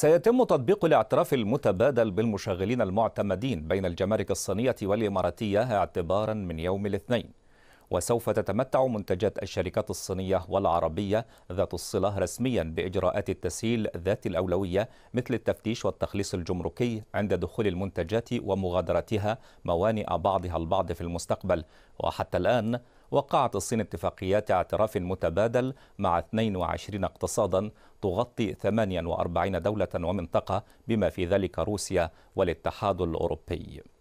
سيتم تطبيق الاعتراف المتبادل بالمشغلين المعتمدين بين الجمارك الصينية والإماراتية اعتبارا من يوم الاثنين وسوف تتمتع منتجات الشركات الصينية والعربية ذات الصلة رسميا بإجراءات التسهيل ذات الأولوية مثل التفتيش والتخليص الجمركي عند دخول المنتجات ومغادرتها موانئ بعضها البعض في المستقبل وحتى الآن وقعت الصين اتفاقيات اعتراف متبادل مع 22 اقتصادا تغطي 48 دولة ومنطقة بما في ذلك روسيا والاتحاد الأوروبي